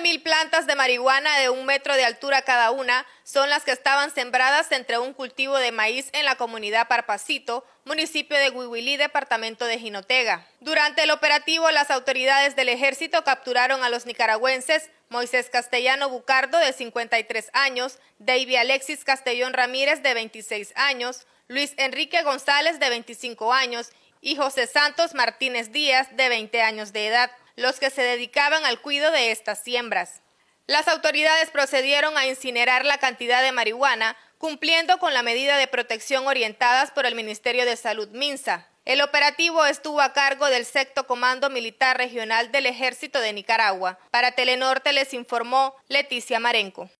mil plantas de marihuana de un metro de altura cada una son las que estaban sembradas entre un cultivo de maíz en la comunidad Parpacito, municipio de Huihuilí, departamento de Jinotega. Durante el operativo, las autoridades del ejército capturaron a los nicaragüenses Moisés Castellano Bucardo, de 53 años, David Alexis Castellón Ramírez, de 26 años, Luis Enrique González, de 25 años, y José Santos Martínez Díaz, de 20 años de edad los que se dedicaban al cuidado de estas siembras. Las autoridades procedieron a incinerar la cantidad de marihuana, cumpliendo con la medida de protección orientadas por el Ministerio de Salud Minsa. El operativo estuvo a cargo del Sexto Comando Militar Regional del Ejército de Nicaragua. Para Telenorte les informó Leticia Marenco.